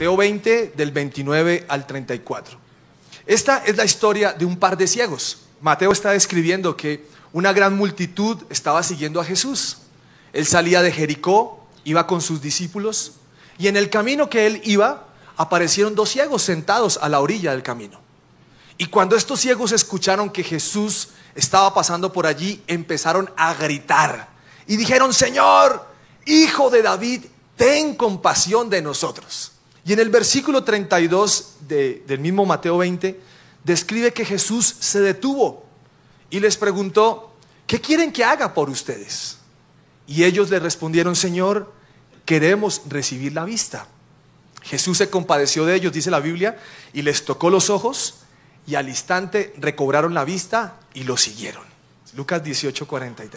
Mateo 20, del 29 al 34. Esta es la historia de un par de ciegos. Mateo está describiendo que una gran multitud estaba siguiendo a Jesús. Él salía de Jericó, iba con sus discípulos, y en el camino que él iba, aparecieron dos ciegos sentados a la orilla del camino. Y cuando estos ciegos escucharon que Jesús estaba pasando por allí, empezaron a gritar y dijeron, Señor, Hijo de David, ten compasión de nosotros. Y en el versículo 32 del mismo Mateo 20, describe que Jesús se detuvo y les preguntó, ¿qué quieren que haga por ustedes? Y ellos le respondieron, Señor, queremos recibir la vista. Jesús se compadeció de ellos, dice la Biblia, y les tocó los ojos y al instante recobraron la vista y lo siguieron. Lucas 18:43.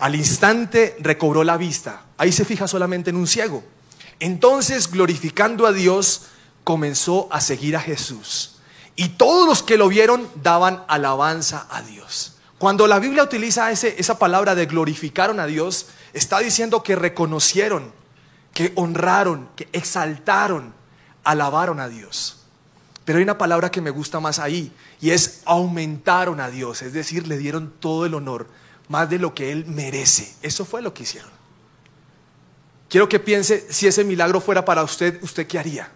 Al instante recobró la vista. Ahí se fija solamente en un ciego. Entonces, glorificando a Dios, comenzó a seguir a Jesús. Y todos los que lo vieron daban alabanza a Dios. Cuando la Biblia utiliza esa palabra de glorificaron a Dios, está diciendo que reconocieron, que honraron, que exaltaron, alabaron a Dios. Pero hay una palabra que me gusta más ahí y es aumentaron a Dios, es decir, le dieron todo el honor, más de lo que Él merece. Eso fue lo que hicieron. Quiero que piense, si ese milagro fuera para usted, ¿usted qué haría?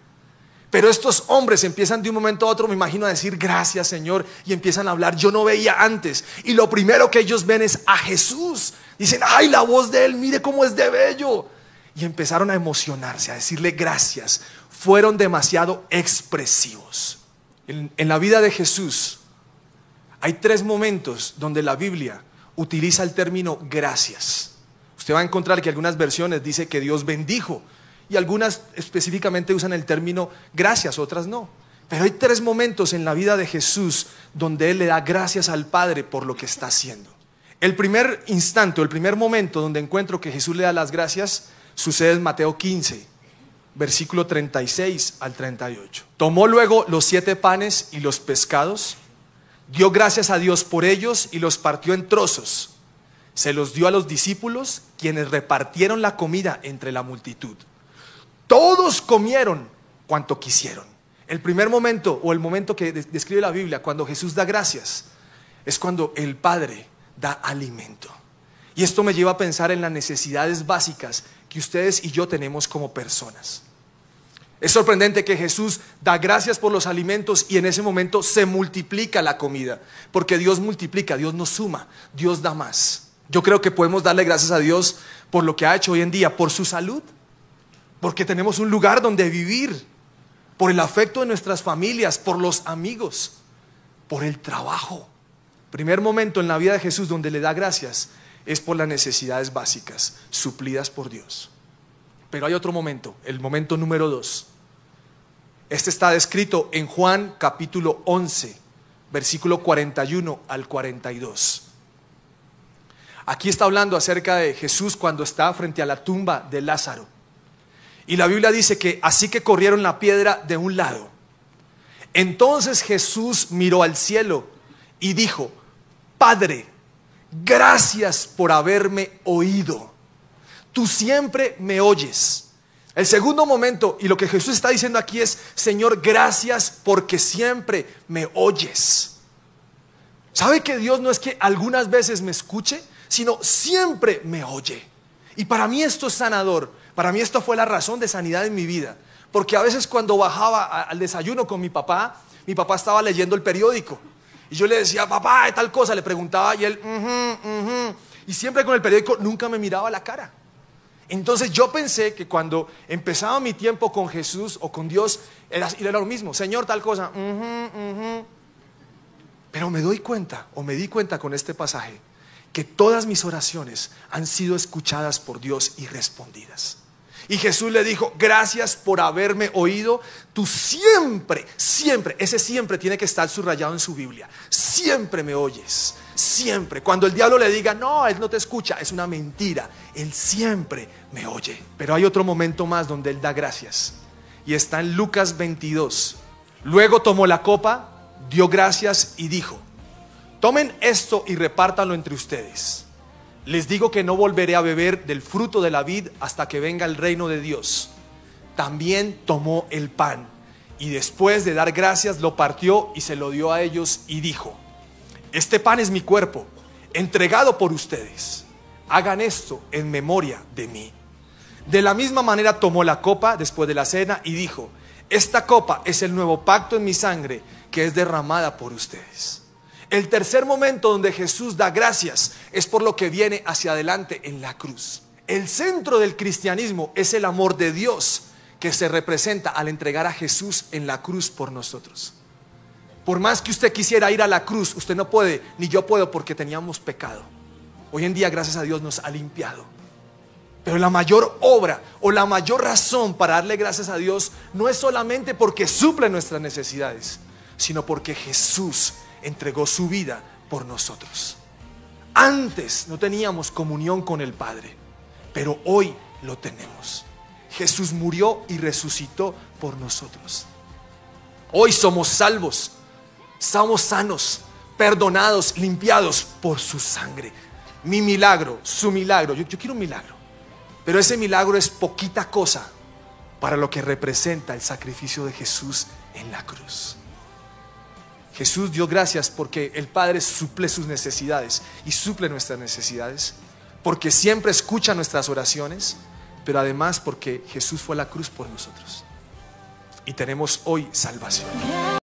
Pero estos hombres empiezan de un momento a otro, me imagino, a decir gracias Señor y empiezan a hablar, yo no veía antes. Y lo primero que ellos ven es a Jesús. Dicen, ay, la voz de Él, mire cómo es de bello. Y empezaron a emocionarse, a decirle gracias. Fueron demasiado expresivos. En, la vida de Jesús hay tres momentos donde la Biblia utiliza el término gracias. Usted va a encontrar que algunas versiones dice que Dios bendijo y algunas específicamente usan el término gracias, otras no. Pero hay tres momentos en la vida de Jesús donde Él le da gracias al Padre por lo que está haciendo. El primer instante, el primer momento donde encuentro que Jesús le da las gracias sucede en Mateo 15, versículo 36 al 38. Tomó luego los siete panes y los pescados, dio gracias a Dios por ellos y los partió en trozos se los dio a los discípulos, quienes repartieron la comida entre la multitud. Todos comieron cuanto quisieron. El primer momento o el momento que describe la Biblia, cuando Jesús da gracias, es cuando el Padre da alimento. Y esto me lleva a pensar en las necesidades básicas que ustedes y yo tenemos como personas. Es sorprendente que Jesús da gracias por los alimentos y en ese momento se multiplica la comida, porque Dios multiplica, Dios nos suma, Dios da más. Yo creo que podemos darle gracias a Dios por lo que ha hecho hoy en día, por su salud, porque tenemos un lugar donde vivir, por el afecto de nuestras familias, por los amigos, por el trabajo. Primer momento en la vida de Jesús donde le da gracias es por las necesidades básicas suplidas por Dios. Pero hay otro momento, el momento número dos. Este está descrito en Juan capítulo 11, versículo 41 al 42. Aquí está hablando acerca de Jesús cuando está frente a la tumba de Lázaro. Y la Biblia dice que así que corrieron la piedra de un lado. Entonces Jesús miró al cielo y dijo, Padre, gracias por haberme oído. Tú siempre me oyes. El segundo momento, y lo que Jesús está diciendo aquí es, Señor, gracias porque siempre me oyes. ¿Sabe que Dios no es que algunas veces me escuche, sino siempre me oye. Y para mí esto es sanador. Para mí esto fue la razón de sanidad en mi vida. Porque a veces cuando bajaba al desayuno con mi papá, mi papá estaba leyendo el periódico. Y yo le decía, papá, tal cosa, le preguntaba y él, mm y siempre con el periódico nunca me miraba la cara. Entonces yo pensé que cuando empezaba mi tiempo con Jesús o con Dios, era, era lo mismo, Señor, tal cosa, pero me doy cuenta, o me di cuenta con este pasaje, que todas mis oraciones han sido escuchadas por Dios y respondidas. Y Jesús le dijo, gracias por haberme oído. Tú siempre, siempre, ese siempre tiene que estar subrayado en su Biblia. Siempre me oyes, siempre. Cuando el diablo le diga, no, él no te escucha, es una mentira. Él siempre me oye. Pero hay otro momento más donde él da gracias. Y está en Lucas 22. Luego tomó la copa, dio gracias y dijo, Tomen esto y repártanlo entre ustedes. Les digo que no volveré a beber del fruto de la vid hasta que venga el reino de Dios. También tomó el pan y después de dar gracias lo partió y se lo dio a ellos y dijo, este pan es mi cuerpo, entregado por ustedes. Hagan esto en memoria de mí. De la misma manera tomó la copa después de la cena y dijo, esta copa es el nuevo pacto en mi sangre que es derramada por ustedes. El tercer momento donde Jesús da gracias es por lo que viene hacia adelante en la cruz. El centro del cristianismo es el amor de Dios que se representa al entregar a Jesús en la cruz por nosotros. Por más que usted quisiera ir a la cruz, usted no puede, ni yo puedo porque teníamos pecado. Hoy en día, gracias a Dios, nos ha limpiado. Pero la mayor obra o la mayor razón para darle gracias a Dios no es solamente porque suple nuestras necesidades, sino porque Jesús entregó su vida por nosotros. Antes no teníamos comunión con el Padre, pero hoy lo tenemos. Jesús murió y resucitó por nosotros. Hoy somos salvos, somos sanos, perdonados, limpiados por su sangre. Mi milagro, su milagro. Yo, yo quiero un milagro, pero ese milagro es poquita cosa para lo que representa el sacrificio de Jesús en la cruz. Jesús dio gracias porque el Padre suple sus necesidades y suple nuestras necesidades, porque siempre escucha nuestras oraciones, pero además porque Jesús fue a la cruz por nosotros. Y tenemos hoy salvación.